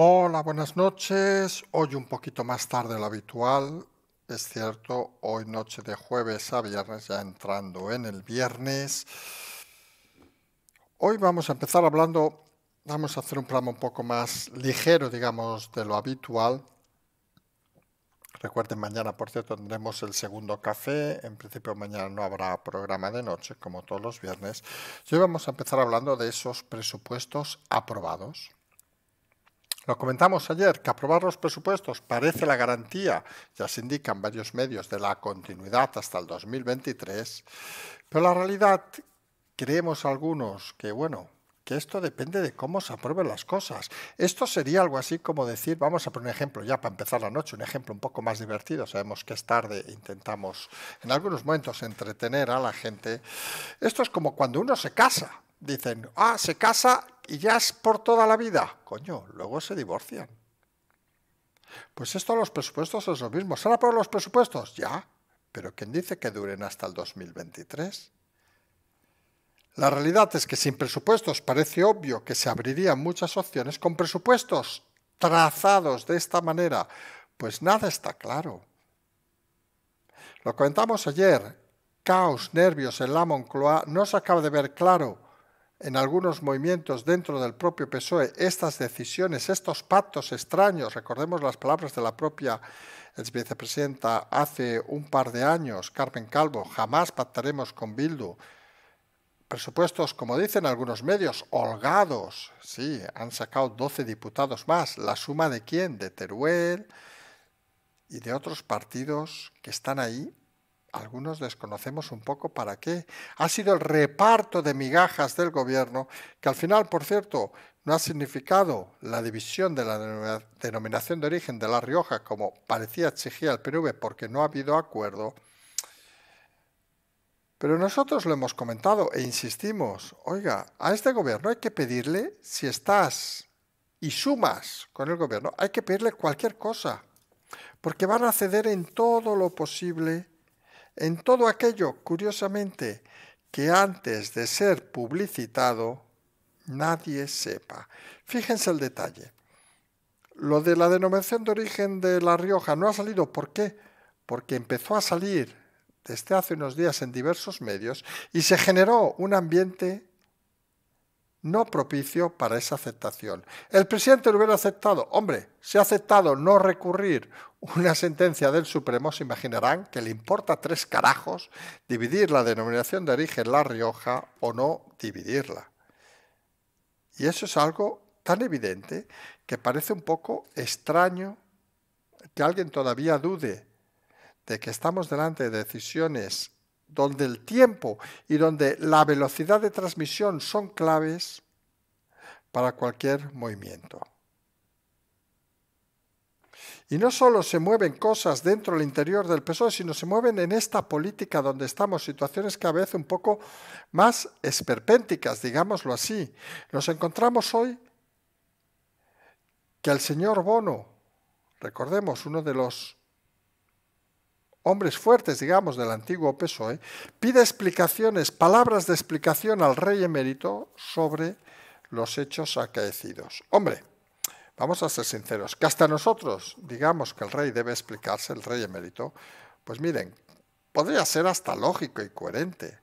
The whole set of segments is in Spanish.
Hola, buenas noches. Hoy un poquito más tarde de lo habitual. Es cierto, hoy noche de jueves a viernes, ya entrando en el viernes. Hoy vamos a empezar hablando, vamos a hacer un programa un poco más ligero, digamos, de lo habitual. Recuerden, mañana, por cierto, tendremos el segundo café. En principio, mañana no habrá programa de noche, como todos los viernes. hoy vamos a empezar hablando de esos presupuestos aprobados. Lo comentamos ayer, que aprobar los presupuestos parece la garantía, ya se indican varios medios, de la continuidad hasta el 2023, pero la realidad, creemos algunos que, bueno, que esto depende de cómo se aprueben las cosas. Esto sería algo así como decir, vamos a poner un ejemplo ya para empezar la noche, un ejemplo un poco más divertido, sabemos que es tarde, intentamos en algunos momentos entretener a la gente. Esto es como cuando uno se casa, dicen, ah, se casa y ya es por toda la vida. Coño, luego se divorcian. Pues esto los presupuestos es lo mismo. ¿Será por los presupuestos? Ya. Pero ¿quién dice que duren hasta el 2023? La realidad es que sin presupuestos parece obvio que se abrirían muchas opciones con presupuestos trazados de esta manera. Pues nada está claro. Lo comentamos ayer. Caos, nervios en la Moncloa, no se acaba de ver claro en algunos movimientos dentro del propio PSOE estas decisiones, estos pactos extraños, recordemos las palabras de la propia vicepresidenta hace un par de años, Carmen Calvo, jamás pactaremos con Bildu. Presupuestos, como dicen algunos medios, holgados. Sí, han sacado 12 diputados más. ¿La suma de quién? De Teruel y de otros partidos que están ahí algunos desconocemos un poco para qué. Ha sido el reparto de migajas del gobierno, que al final, por cierto, no ha significado la división de la denominación de origen de La Rioja, como parecía exigir el PNV, porque no ha habido acuerdo. Pero nosotros lo hemos comentado e insistimos, oiga, a este gobierno hay que pedirle, si estás y sumas con el gobierno, hay que pedirle cualquier cosa, porque van a ceder en todo lo posible en todo aquello, curiosamente, que antes de ser publicitado nadie sepa. Fíjense el detalle. Lo de la denominación de origen de La Rioja no ha salido. ¿Por qué? Porque empezó a salir desde hace unos días en diversos medios y se generó un ambiente no propicio para esa aceptación. El presidente lo hubiera aceptado. Hombre, si ha aceptado no recurrir una sentencia del Supremo, se imaginarán que le importa tres carajos dividir la denominación de origen La Rioja o no dividirla. Y eso es algo tan evidente que parece un poco extraño que alguien todavía dude de que estamos delante de decisiones donde el tiempo y donde la velocidad de transmisión son claves para cualquier movimiento. Y no solo se mueven cosas dentro del interior del PSOE, sino se mueven en esta política donde estamos, situaciones cada vez un poco más esperpénticas, digámoslo así. Nos encontramos hoy que el señor Bono, recordemos, uno de los hombres fuertes, digamos, del antiguo PSOE, pide explicaciones, palabras de explicación al rey emérito sobre los hechos acaecidos. Hombre, vamos a ser sinceros, que hasta nosotros digamos que el rey debe explicarse, el rey emérito, pues miren, podría ser hasta lógico y coherente,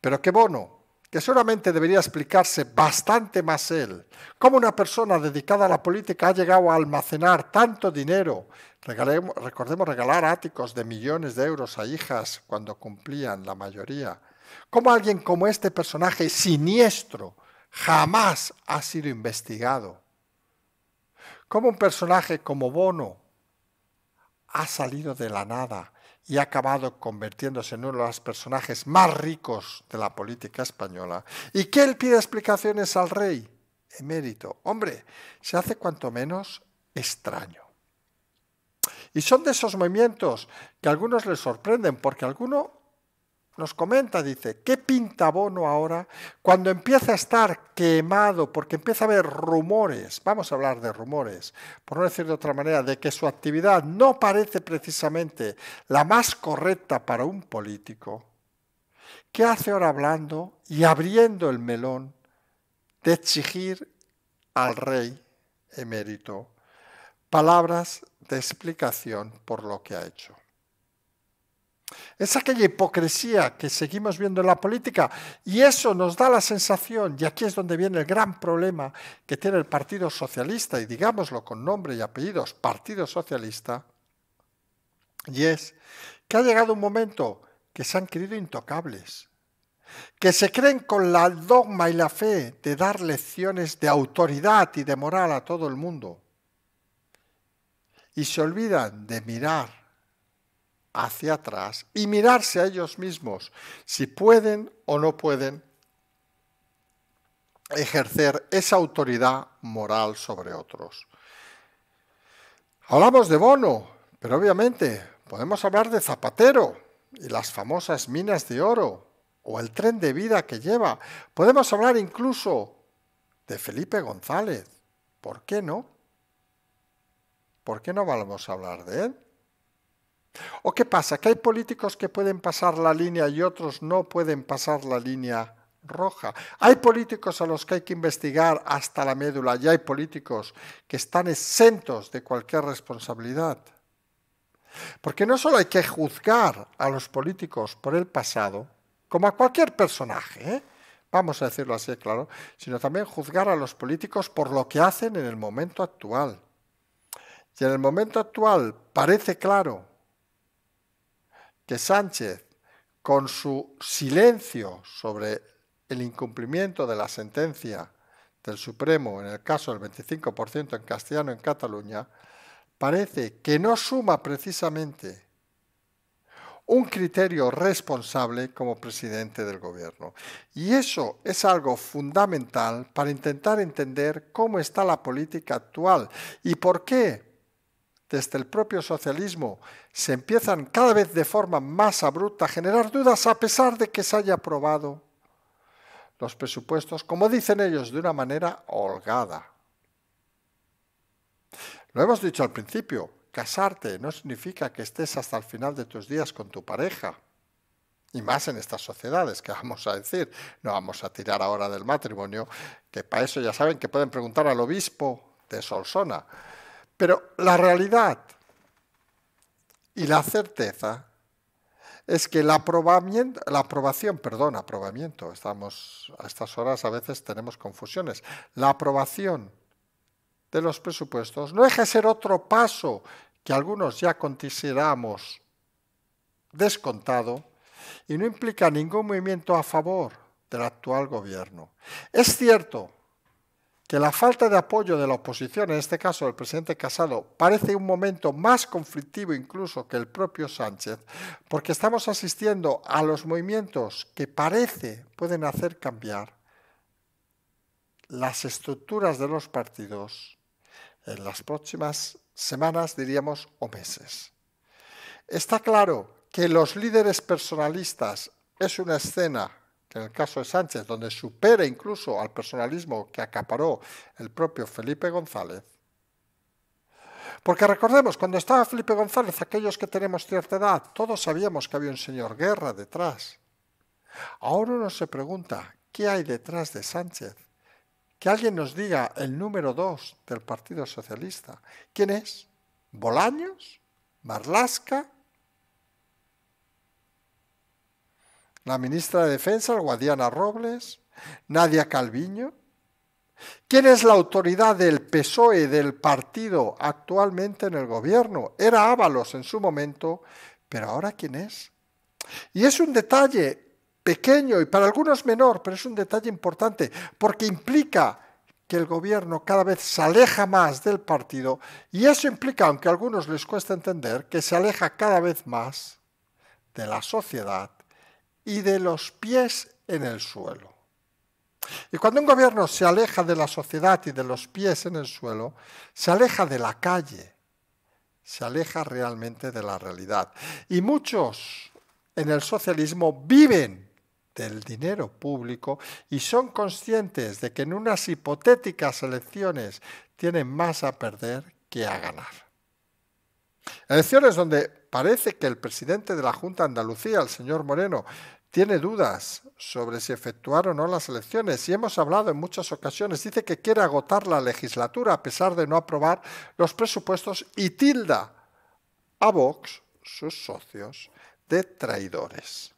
pero qué bono que seguramente debería explicarse bastante más él, cómo una persona dedicada a la política ha llegado a almacenar tanto dinero. recordemos regalar áticos de millones de euros a hijas cuando cumplían la mayoría. Cómo alguien como este personaje siniestro jamás ha sido investigado. Cómo un personaje como Bono ha salido de la nada y ha acabado convirtiéndose en uno de los personajes más ricos de la política española, y que él pide explicaciones al rey emérito. Hombre, se hace cuanto menos extraño. Y son de esos movimientos que a algunos les sorprenden, porque alguno nos comenta, dice, ¿qué pinta Bono ahora cuando empieza a estar quemado, porque empieza a haber rumores, vamos a hablar de rumores, por no decir de otra manera, de que su actividad no parece precisamente la más correcta para un político? ¿Qué hace ahora hablando y abriendo el melón de exigir al rey emérito palabras de explicación por lo que ha hecho? Es aquella hipocresía que seguimos viendo en la política y eso nos da la sensación, y aquí es donde viene el gran problema que tiene el Partido Socialista, y digámoslo con nombre y apellidos, Partido Socialista, y es que ha llegado un momento que se han querido intocables, que se creen con la dogma y la fe de dar lecciones de autoridad y de moral a todo el mundo, y se olvidan de mirar hacia atrás y mirarse a ellos mismos si pueden o no pueden ejercer esa autoridad moral sobre otros. Hablamos de Bono, pero obviamente podemos hablar de Zapatero y las famosas minas de oro o el tren de vida que lleva. Podemos hablar incluso de Felipe González. ¿Por qué no? ¿Por qué no vamos a hablar de él? ¿O qué pasa? ¿Que hay políticos que pueden pasar la línea y otros no pueden pasar la línea roja? Hay políticos a los que hay que investigar hasta la médula y hay políticos que están exentos de cualquier responsabilidad. Porque no solo hay que juzgar a los políticos por el pasado, como a cualquier personaje, ¿eh? vamos a decirlo así, claro, sino también juzgar a los políticos por lo que hacen en el momento actual. Y en el momento actual parece claro que Sánchez, con su silencio sobre el incumplimiento de la sentencia del Supremo, en el caso del 25% en castellano en Cataluña, parece que no suma precisamente un criterio responsable como presidente del gobierno. Y eso es algo fundamental para intentar entender cómo está la política actual y por qué desde el propio socialismo, se empiezan cada vez de forma más abrupta a generar dudas a pesar de que se haya aprobado los presupuestos, como dicen ellos, de una manera holgada. Lo hemos dicho al principio, casarte no significa que estés hasta el final de tus días con tu pareja. Y más en estas sociedades, que vamos a decir, no vamos a tirar ahora del matrimonio, que para eso ya saben que pueden preguntar al obispo de Solsona pero la realidad y la certeza es que la aprobación, perdón, aprobamiento, estamos a estas horas a veces tenemos confusiones, la aprobación de los presupuestos no deja ser otro paso que algunos ya consideramos descontado y no implica ningún movimiento a favor del actual gobierno. Es cierto que la falta de apoyo de la oposición, en este caso del presidente Casado, parece un momento más conflictivo incluso que el propio Sánchez, porque estamos asistiendo a los movimientos que parece pueden hacer cambiar las estructuras de los partidos en las próximas semanas, diríamos, o meses. Está claro que los líderes personalistas es una escena en el caso de Sánchez, donde supera incluso al personalismo que acaparó el propio Felipe González. Porque recordemos, cuando estaba Felipe González, aquellos que tenemos cierta edad, todos sabíamos que había un señor Guerra detrás. Ahora uno se pregunta, ¿qué hay detrás de Sánchez? Que alguien nos diga el número dos del Partido Socialista. ¿Quién es? ¿Bolaños? ¿Marlasca? la ministra de Defensa, Guadiana Robles, Nadia Calviño. ¿Quién es la autoridad del PSOE, del partido actualmente en el gobierno? Era Ábalos en su momento, pero ahora ¿quién es? Y es un detalle pequeño y para algunos menor, pero es un detalle importante porque implica que el gobierno cada vez se aleja más del partido y eso implica, aunque a algunos les cuesta entender, que se aleja cada vez más de la sociedad y de los pies en el suelo. Y cuando un gobierno se aleja de la sociedad y de los pies en el suelo, se aleja de la calle, se aleja realmente de la realidad. Y muchos en el socialismo viven del dinero público y son conscientes de que en unas hipotéticas elecciones tienen más a perder que a ganar. Elecciones donde parece que el presidente de la Junta de Andalucía, el señor Moreno, tiene dudas sobre si efectuar o no las elecciones y hemos hablado en muchas ocasiones. Dice que quiere agotar la legislatura a pesar de no aprobar los presupuestos y tilda a Vox, sus socios, de traidores.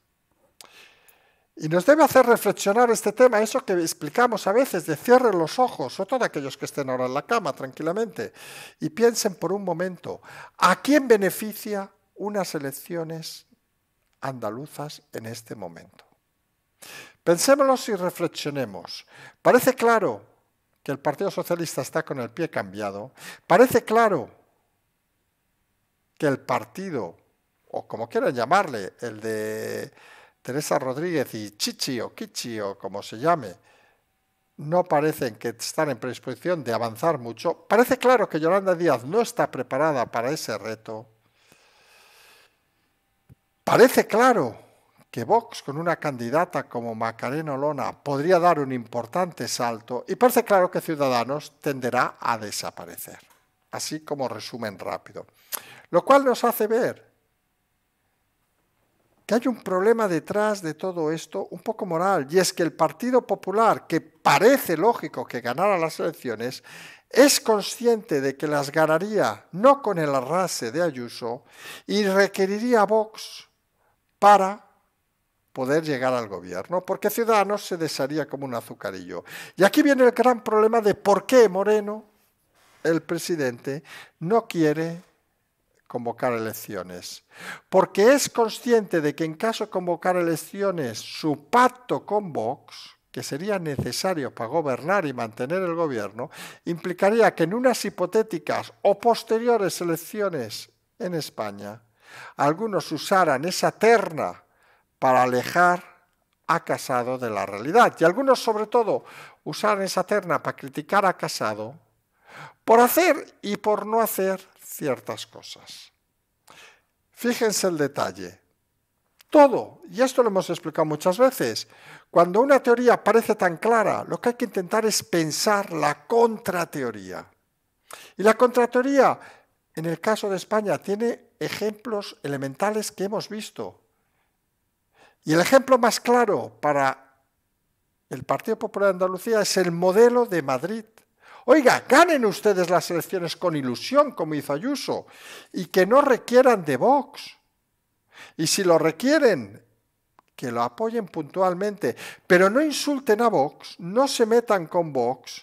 Y nos debe hacer reflexionar este tema, eso que explicamos a veces, de cierren los ojos, o todos aquellos que estén ahora en la cama tranquilamente, y piensen por un momento, ¿a quién beneficia unas elecciones andaluzas en este momento. Pensémoslo y reflexionemos. Parece claro que el Partido Socialista está con el pie cambiado. Parece claro que el partido, o como quieran llamarle, el de Teresa Rodríguez y Chichi o Kichi o como se llame, no parecen que están en predisposición de avanzar mucho. Parece claro que Yolanda Díaz no está preparada para ese reto. Parece claro que Vox, con una candidata como Macarena Lona podría dar un importante salto y parece claro que Ciudadanos tenderá a desaparecer. Así como resumen rápido. Lo cual nos hace ver que hay un problema detrás de todo esto un poco moral, y es que el Partido Popular, que parece lógico que ganara las elecciones, es consciente de que las ganaría no con el arrase de Ayuso y requeriría a Vox para poder llegar al gobierno, porque Ciudadanos se desharía como un azucarillo. Y aquí viene el gran problema de por qué Moreno, el presidente, no quiere convocar elecciones. Porque es consciente de que en caso de convocar elecciones, su pacto con Vox, que sería necesario para gobernar y mantener el gobierno, implicaría que en unas hipotéticas o posteriores elecciones en España, algunos usaran esa terna para alejar a Casado de la realidad. Y algunos, sobre todo, usaran esa terna para criticar a Casado por hacer y por no hacer ciertas cosas. Fíjense el detalle. Todo, y esto lo hemos explicado muchas veces, cuando una teoría parece tan clara, lo que hay que intentar es pensar la contrateoría. Y la contrateoría, en el caso de España, tiene ejemplos elementales que hemos visto. Y el ejemplo más claro para el Partido Popular de Andalucía es el modelo de Madrid. Oiga, ganen ustedes las elecciones con ilusión, como hizo Ayuso, y que no requieran de Vox. Y si lo requieren, que lo apoyen puntualmente, pero no insulten a Vox, no se metan con Vox.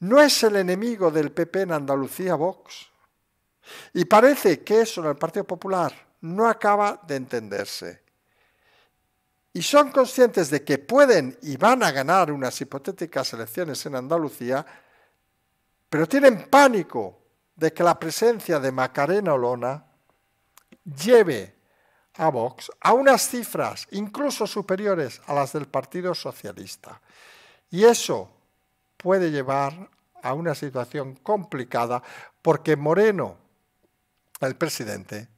No es el enemigo del PP en Andalucía Vox. Y parece que eso en el Partido Popular no acaba de entenderse. Y son conscientes de que pueden y van a ganar unas hipotéticas elecciones en Andalucía, pero tienen pánico de que la presencia de Macarena Olona lleve a Vox a unas cifras incluso superiores a las del Partido Socialista. Y eso puede llevar a una situación complicada porque Moreno el presidente,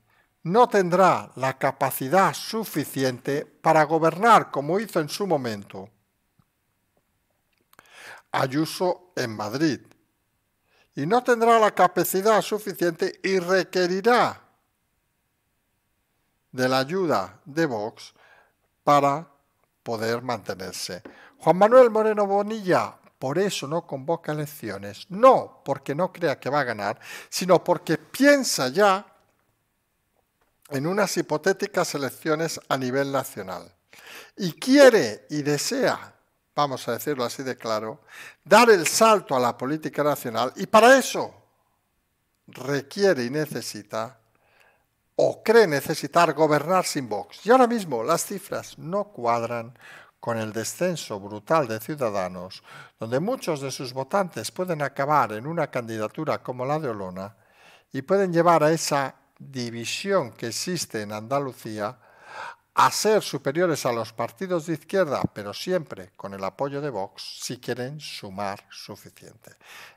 no tendrá la capacidad suficiente para gobernar como hizo en su momento Ayuso en Madrid. Y no tendrá la capacidad suficiente y requerirá de la ayuda de Vox para poder mantenerse. Juan Manuel Moreno Bonilla, por eso no convoca elecciones, no porque no crea que va a ganar, sino porque piensa ya en unas hipotéticas elecciones a nivel nacional. Y quiere y desea, vamos a decirlo así de claro, dar el salto a la política nacional y para eso requiere y necesita o cree necesitar gobernar sin Vox. Y ahora mismo las cifras no cuadran con el descenso brutal de Ciudadanos, donde muchos de sus votantes pueden acabar en una candidatura como la de Olona y pueden llevar a esa división que existe en Andalucía a ser superiores a los partidos de izquierda, pero siempre con el apoyo de Vox, si quieren sumar suficiente.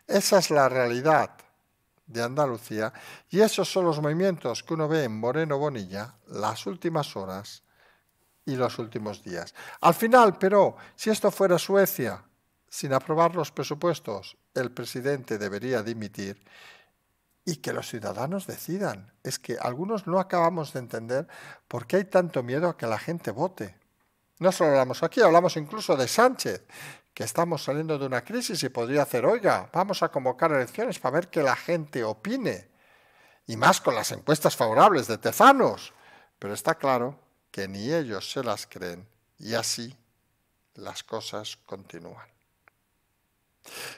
Esa es la realidad de Andalucía y esos son los movimientos que uno ve en Moreno Bonilla las últimas horas y los últimos días. Al final, pero, si esto fuera Suecia, sin aprobar los presupuestos, el presidente debería dimitir y que los ciudadanos decidan. Es que algunos no acabamos de entender por qué hay tanto miedo a que la gente vote. No solo hablamos aquí, hablamos incluso de Sánchez, que estamos saliendo de una crisis y podría hacer, oiga, vamos a convocar elecciones para ver que la gente opine. Y más con las encuestas favorables de Tezanos. Pero está claro que ni ellos se las creen y así las cosas continúan.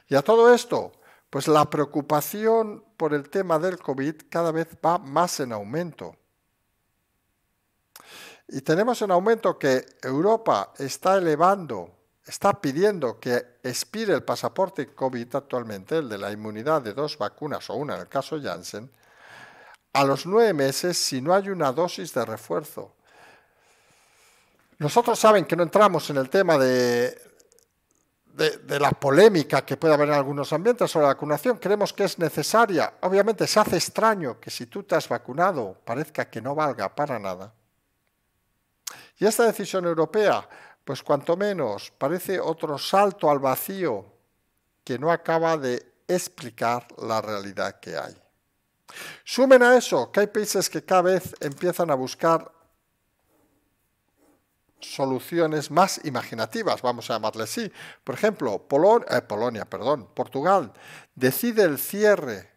Y a todo esto, pues la preocupación por el tema del COVID cada vez va más en aumento. Y tenemos en aumento que Europa está elevando, está pidiendo que expire el pasaporte COVID actualmente, el de la inmunidad de dos vacunas o una en el caso Janssen, a los nueve meses si no hay una dosis de refuerzo. Nosotros saben que no entramos en el tema de, de, la polémica que puede haber en algunos ambientes sobre la vacunación. Creemos que es necesaria. Obviamente se hace extraño que si tú te has vacunado parezca que no valga para nada. Y esta decisión europea, pues cuanto menos parece otro salto al vacío que no acaba de explicar la realidad que hay. Sumen a eso que hay países que cada vez empiezan a buscar soluciones más imaginativas, vamos a llamarle así. Por ejemplo, eh, Polonia, perdón, Portugal decide el cierre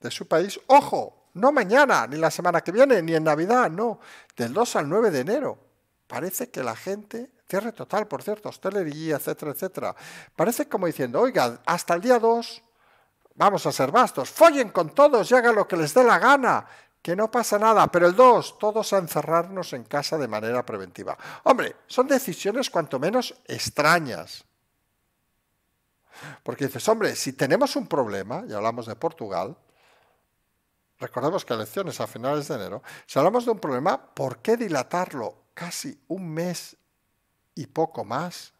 de su país, ojo, no mañana, ni la semana que viene, ni en Navidad, no, del 2 al 9 de enero. Parece que la gente, cierre total, por cierto, hostelería, etcétera, etcétera, parece como diciendo, oiga, hasta el día 2 vamos a ser bastos, follen con todos y hagan lo que les dé la gana, que no pasa nada, pero el dos todos a encerrarnos en casa de manera preventiva. Hombre, son decisiones cuanto menos extrañas. Porque dices, hombre, si tenemos un problema, y hablamos de Portugal, recordemos que elecciones a finales de enero, si hablamos de un problema, ¿por qué dilatarlo casi un mes y poco más?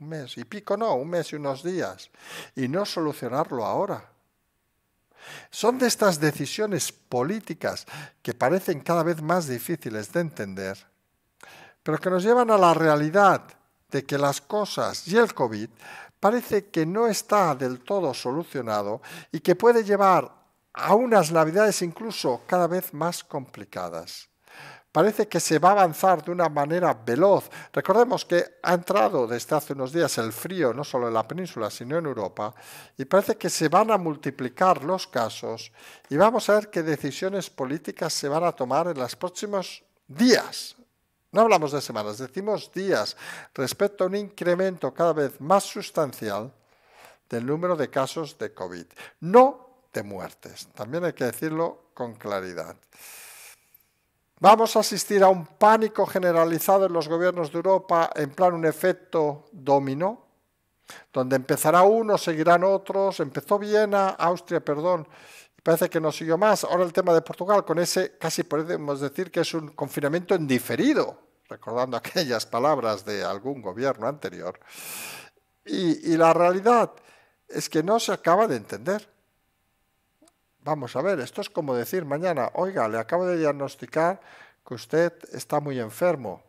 Un mes y pico, no, un mes y unos días. Y no solucionarlo ahora. Son de estas decisiones políticas que parecen cada vez más difíciles de entender, pero que nos llevan a la realidad de que las cosas y el COVID parece que no está del todo solucionado y que puede llevar a unas navidades incluso cada vez más complicadas parece que se va a avanzar de una manera veloz. Recordemos que ha entrado desde hace unos días el frío, no solo en la península, sino en Europa, y parece que se van a multiplicar los casos y vamos a ver qué decisiones políticas se van a tomar en los próximos días. No hablamos de semanas, decimos días, respecto a un incremento cada vez más sustancial del número de casos de COVID, no de muertes. También hay que decirlo con claridad. Vamos a asistir a un pánico generalizado en los gobiernos de Europa en plan un efecto dominó, donde empezará uno, seguirán otros. Empezó Viena, Austria, perdón, parece que no siguió más. Ahora el tema de Portugal, con ese casi podemos decir que es un confinamiento en diferido, recordando aquellas palabras de algún gobierno anterior. Y, y la realidad es que no se acaba de entender. Vamos a ver, esto es como decir mañana, oiga, le acabo de diagnosticar que usted está muy enfermo.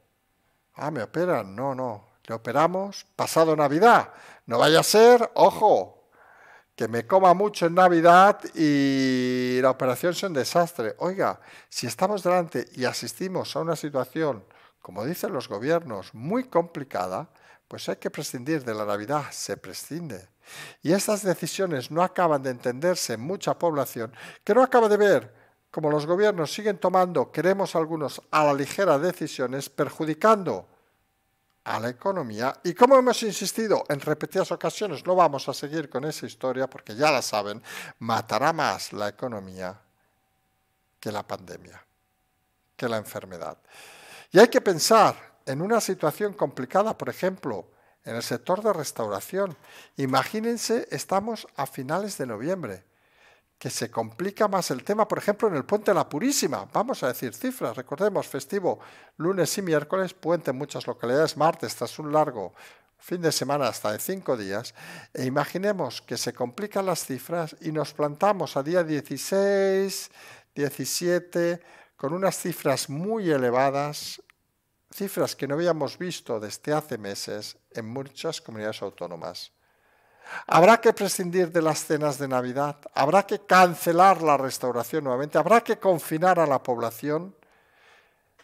Ah, me operan. No, no, le operamos pasado Navidad. No vaya a ser, ojo, que me coma mucho en Navidad y la operación sea un desastre. Oiga, si estamos delante y asistimos a una situación, como dicen los gobiernos, muy complicada, pues hay que prescindir de la Navidad, se prescinde y estas decisiones no acaban de entenderse en mucha población que no acaba de ver como los gobiernos siguen tomando, queremos algunos, a la ligera decisiones, perjudicando a la economía. Y como hemos insistido en repetidas ocasiones, no vamos a seguir con esa historia porque ya la saben, matará más la economía que la pandemia, que la enfermedad. Y hay que pensar en una situación complicada, por ejemplo, en el sector de restauración. Imagínense, estamos a finales de noviembre, que se complica más el tema, por ejemplo, en el puente de la Purísima. Vamos a decir cifras, recordemos, festivo lunes y miércoles, puente en muchas localidades, martes tras un largo fin de semana hasta de cinco días, e imaginemos que se complican las cifras y nos plantamos a día 16, 17, con unas cifras muy elevadas cifras que no habíamos visto desde hace meses en muchas comunidades autónomas. Habrá que prescindir de las cenas de Navidad, habrá que cancelar la restauración nuevamente, habrá que confinar a la población.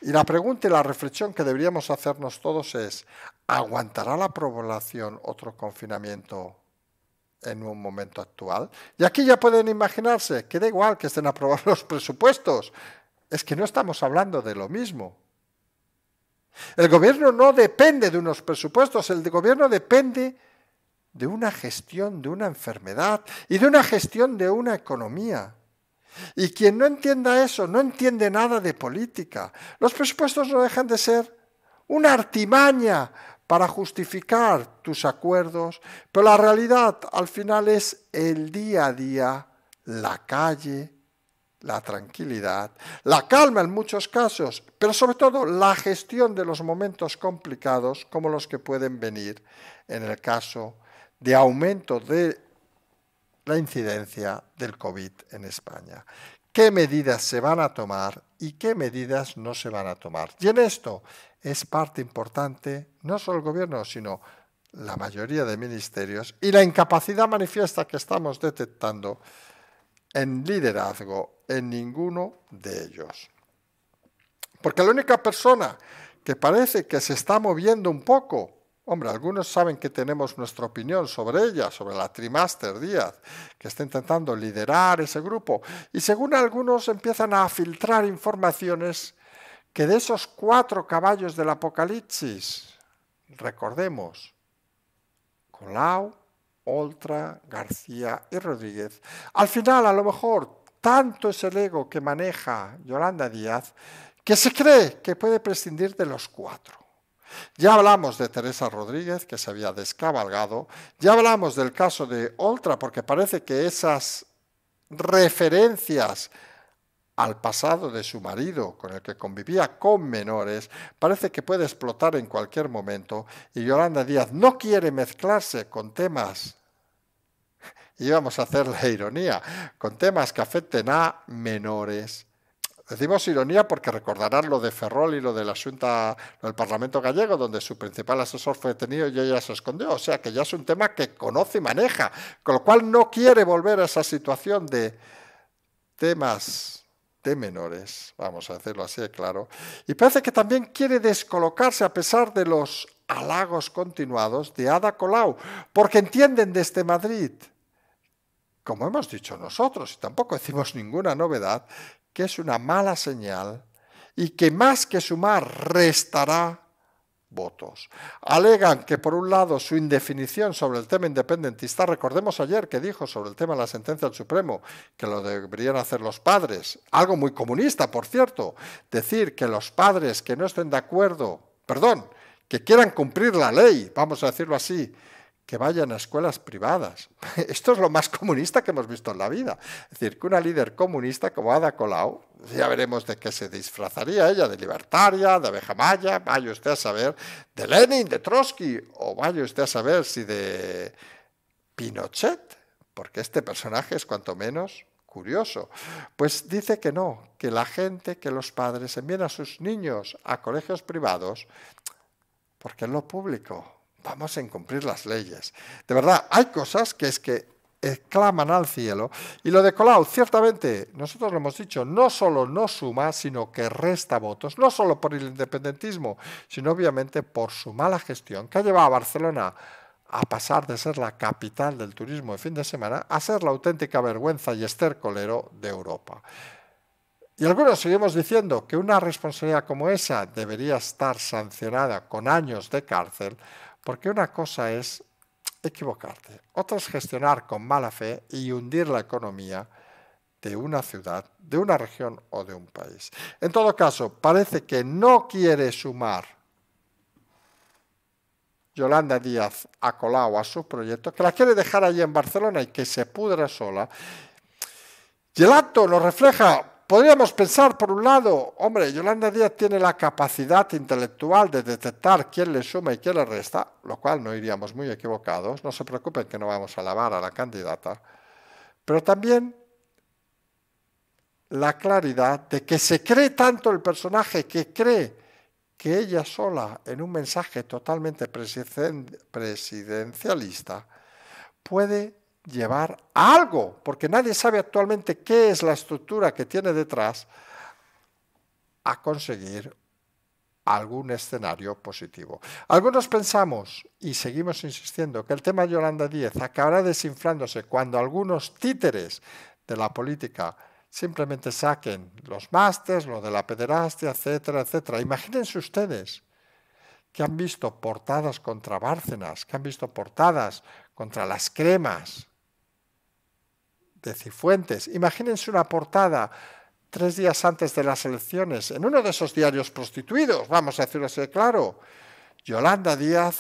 Y la pregunta y la reflexión que deberíamos hacernos todos es, ¿aguantará la población otro confinamiento en un momento actual? Y aquí ya pueden imaginarse que da igual que estén aprobados los presupuestos, es que no estamos hablando de lo mismo. El gobierno no depende de unos presupuestos, el gobierno depende de una gestión de una enfermedad y de una gestión de una economía. Y quien no entienda eso no entiende nada de política. Los presupuestos no dejan de ser una artimaña para justificar tus acuerdos, pero la realidad al final es el día a día, la calle, la tranquilidad, la calma en muchos casos, pero sobre todo la gestión de los momentos complicados como los que pueden venir en el caso de aumento de la incidencia del COVID en España. ¿Qué medidas se van a tomar y qué medidas no se van a tomar? Y en esto es parte importante no solo el gobierno, sino la mayoría de ministerios y la incapacidad manifiesta que estamos detectando en liderazgo en ninguno de ellos. Porque la única persona que parece que se está moviendo un poco, hombre, algunos saben que tenemos nuestra opinión sobre ella, sobre la Trimaster Díaz, que está intentando liderar ese grupo, y según algunos empiezan a filtrar informaciones que de esos cuatro caballos del Apocalipsis, recordemos, Colau, Oltra, García y Rodríguez. Al final, a lo mejor, tanto es el ego que maneja Yolanda Díaz que se cree que puede prescindir de los cuatro. Ya hablamos de Teresa Rodríguez, que se había descabalgado, ya hablamos del caso de Oltra, porque parece que esas referencias al pasado de su marido, con el que convivía con menores, parece que puede explotar en cualquier momento y Yolanda Díaz no quiere mezclarse con temas, y vamos a hacer la ironía, con temas que afecten a menores. Decimos ironía porque recordarán lo de Ferrol y lo de la del Parlamento gallego, donde su principal asesor fue detenido y ella se escondió. O sea que ya es un tema que conoce y maneja, con lo cual no quiere volver a esa situación de temas menores, vamos a hacerlo así, claro, y parece que también quiere descolocarse a pesar de los halagos continuados de Ada Colau, porque entienden desde este Madrid, como hemos dicho nosotros, y tampoco decimos ninguna novedad, que es una mala señal y que más que sumar restará votos. Alegan que, por un lado, su indefinición sobre el tema independentista, recordemos ayer que dijo sobre el tema de la sentencia del Supremo que lo deberían hacer los padres, algo muy comunista, por cierto, decir que los padres que no estén de acuerdo, perdón, que quieran cumplir la ley, vamos a decirlo así, que vayan a escuelas privadas. Esto es lo más comunista que hemos visto en la vida. Es decir, que una líder comunista como Ada Colau, ya veremos de qué se disfrazaría ella, de libertaria, de maya, vaya usted a saber, de Lenin, de Trotsky, o vaya usted a saber si de Pinochet, porque este personaje es cuanto menos curioso. Pues dice que no, que la gente, que los padres envían a sus niños a colegios privados, porque es lo público vamos a incumplir las leyes. De verdad, hay cosas que es que claman al cielo. Y lo de Colau, ciertamente, nosotros lo hemos dicho, no solo no suma, sino que resta votos, no solo por el independentismo, sino obviamente por su mala gestión que ha llevado a Barcelona a pasar de ser la capital del turismo de fin de semana a ser la auténtica vergüenza y estercolero de Europa. Y algunos seguimos diciendo que una responsabilidad como esa debería estar sancionada con años de cárcel, porque una cosa es equivocarte, otra es gestionar con mala fe y hundir la economía de una ciudad, de una región o de un país. En todo caso, parece que no quiere sumar Yolanda Díaz a Colau a su proyecto, que la quiere dejar allí en Barcelona y que se pudra sola. Y el acto lo refleja podríamos pensar, por un lado, hombre, Yolanda Díaz tiene la capacidad intelectual de detectar quién le suma y quién le resta, lo cual no iríamos muy equivocados, no se preocupen que no vamos a alabar a la candidata, pero también la claridad de que se cree tanto el personaje que cree que ella sola, en un mensaje totalmente presidencialista, puede llevar algo, porque nadie sabe actualmente qué es la estructura que tiene detrás, a conseguir algún escenario positivo. Algunos pensamos, y seguimos insistiendo, que el tema de Yolanda Díez acabará desinflándose cuando algunos títeres de la política simplemente saquen los másteres, lo de la pederastia, etcétera, etcétera. Imagínense ustedes que han visto portadas contra Bárcenas, que han visto portadas contra las cremas, de Cifuentes. Imagínense una portada tres días antes de las elecciones, en uno de esos diarios prostituidos, vamos a decirlo así claro, Yolanda Díaz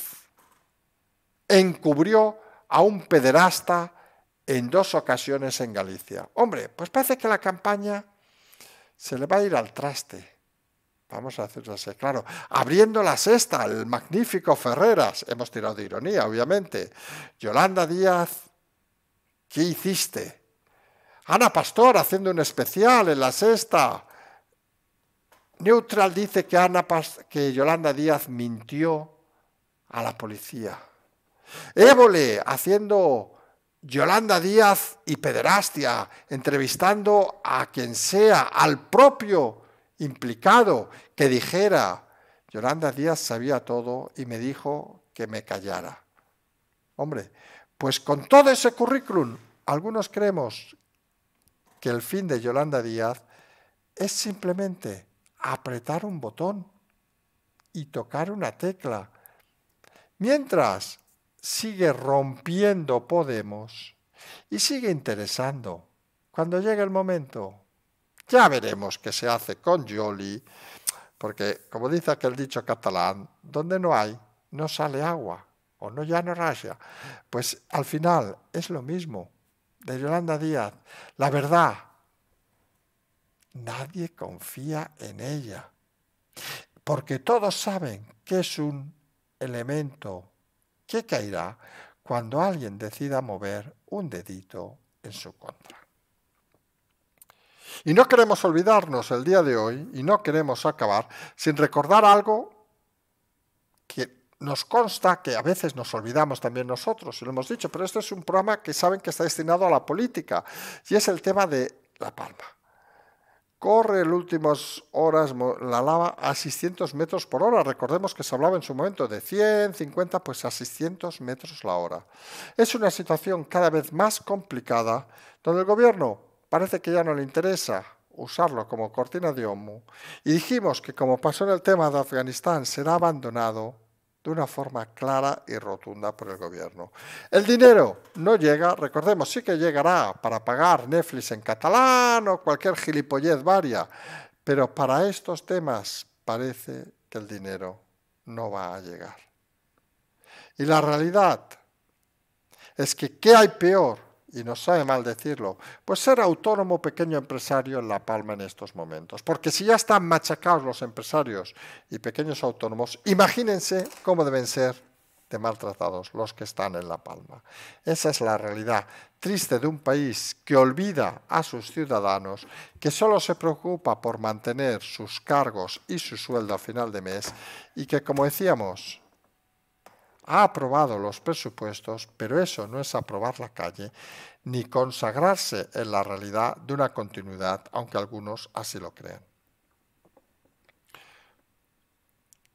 encubrió a un pederasta en dos ocasiones en Galicia. Hombre, pues parece que la campaña se le va a ir al traste. Vamos a decirlo así, claro. Abriendo la cesta, el magnífico Ferreras. Hemos tirado de ironía, obviamente. Yolanda Díaz, ¿qué hiciste? Ana Pastor haciendo un especial en la sexta. Neutral dice que, Ana que Yolanda Díaz mintió a la policía. Évole haciendo Yolanda Díaz y pederastia, entrevistando a quien sea, al propio implicado, que dijera, Yolanda Díaz sabía todo y me dijo que me callara. Hombre, pues con todo ese currículum, algunos creemos que el fin de Yolanda Díaz es simplemente apretar un botón y tocar una tecla. Mientras sigue rompiendo Podemos y sigue interesando. Cuando llegue el momento, ya veremos qué se hace con Yoli, porque como dice aquel dicho catalán, donde no hay, no sale agua, o no ya no raya. Pues al final es lo mismo de Yolanda Díaz, la verdad, nadie confía en ella, porque todos saben que es un elemento que caerá cuando alguien decida mover un dedito en su contra. Y no queremos olvidarnos el día de hoy y no queremos acabar sin recordar algo nos consta que a veces nos olvidamos también nosotros, y lo hemos dicho, pero este es un programa que saben que está destinado a la política, y es el tema de La Palma. Corre en últimas horas la lava a 600 metros por hora. Recordemos que se hablaba en su momento de 100, 50, pues a 600 metros la hora. Es una situación cada vez más complicada, donde el gobierno parece que ya no le interesa usarlo como cortina de humo. Y dijimos que como pasó en el tema de Afganistán, será abandonado de una forma clara y rotunda por el gobierno. El dinero no llega, recordemos, sí que llegará para pagar Netflix en catalán o cualquier gilipollez varia, pero para estos temas parece que el dinero no va a llegar. Y la realidad es que ¿qué hay peor y no sabe mal decirlo, pues ser autónomo, pequeño empresario en La Palma en estos momentos. Porque si ya están machacados los empresarios y pequeños autónomos, imagínense cómo deben ser de maltratados los que están en La Palma. Esa es la realidad triste de un país que olvida a sus ciudadanos, que solo se preocupa por mantener sus cargos y su sueldo a final de mes y que, como decíamos, ha aprobado los presupuestos, pero eso no es aprobar la calle ni consagrarse en la realidad de una continuidad, aunque algunos así lo crean.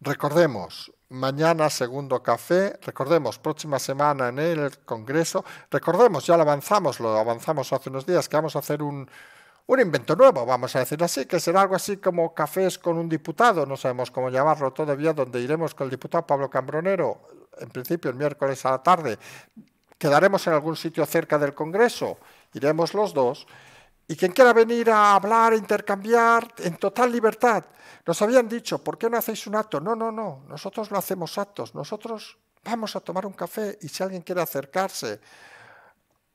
Recordemos, mañana segundo café, recordemos, próxima semana en el Congreso, recordemos, ya lo avanzamos, lo avanzamos hace unos días, que vamos a hacer un, un invento nuevo, vamos a decir así, que será algo así como cafés con un diputado, no sabemos cómo llamarlo todavía, donde iremos con el diputado Pablo Cambronero, en principio el miércoles a la tarde, quedaremos en algún sitio cerca del Congreso, iremos los dos, y quien quiera venir a hablar, intercambiar, en total libertad. Nos habían dicho, ¿por qué no hacéis un acto? No, no, no, nosotros no hacemos actos, nosotros vamos a tomar un café y si alguien quiere acercarse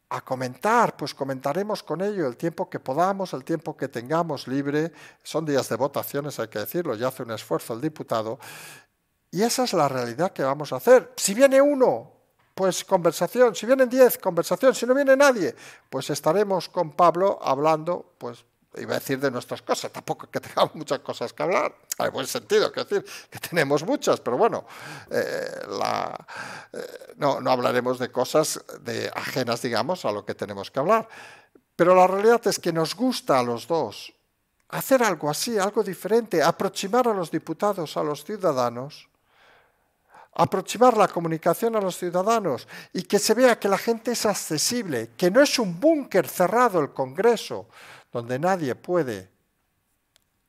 a comentar, pues comentaremos con ello el tiempo que podamos, el tiempo que tengamos libre. Son días de votaciones, hay que decirlo, ya hace un esfuerzo el diputado. Y esa es la realidad que vamos a hacer. Si viene uno, pues conversación. Si vienen diez, conversación. Si no viene nadie, pues estaremos con Pablo hablando, pues iba a decir de nuestras cosas, tampoco que tengamos muchas cosas que hablar, hay buen sentido, que decir que tenemos muchas, pero bueno, eh, eh, no, no, hablaremos de cosas de, ajenas, digamos, a lo que tenemos que hablar. Pero la realidad es que nos gusta a los dos hacer algo así, algo diferente, aproximar a los diputados, a los ciudadanos, aproximar la comunicación a los ciudadanos y que se vea que la gente es accesible, que no es un búnker cerrado el Congreso, donde nadie puede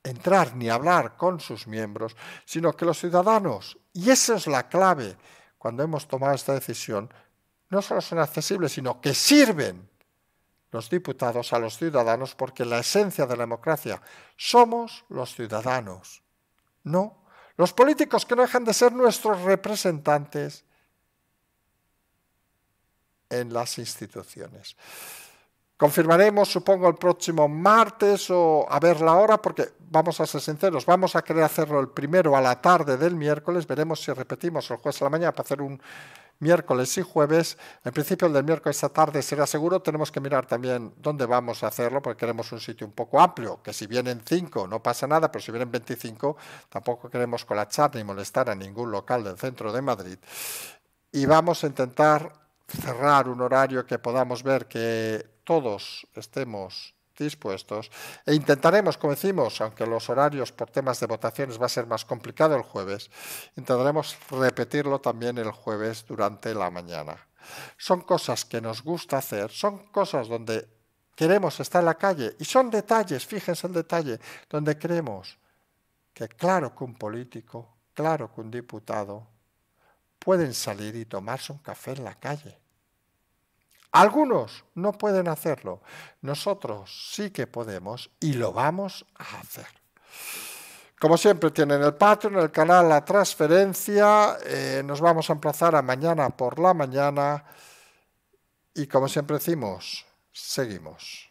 entrar ni hablar con sus miembros, sino que los ciudadanos, y esa es la clave cuando hemos tomado esta decisión, no solo son accesibles, sino que sirven los diputados a los ciudadanos, porque la esencia de la democracia somos los ciudadanos, no los políticos que no dejan de ser nuestros representantes en las instituciones. Confirmaremos, supongo, el próximo martes o a ver la hora, porque vamos a ser sinceros, vamos a querer hacerlo el primero a la tarde del miércoles, veremos si repetimos el jueves a la mañana para hacer un miércoles y jueves. En principio el del miércoles esta tarde será seguro. Tenemos que mirar también dónde vamos a hacerlo, porque queremos un sitio un poco amplio, que si vienen 5 no pasa nada, pero si vienen 25 tampoco queremos colachar ni molestar a ningún local del centro de Madrid. Y vamos a intentar cerrar un horario que podamos ver que todos estemos dispuestos e intentaremos, como decimos, aunque los horarios por temas de votaciones va a ser más complicado el jueves, intentaremos repetirlo también el jueves durante la mañana. Son cosas que nos gusta hacer, son cosas donde queremos estar en la calle y son detalles, fíjense el detalle, donde creemos que claro que un político, claro que un diputado pueden salir y tomarse un café en la calle algunos no pueden hacerlo. Nosotros sí que podemos y lo vamos a hacer. Como siempre, tienen el Patreon, el canal, la transferencia. Eh, nos vamos a emplazar a mañana por la mañana. Y como siempre decimos, seguimos.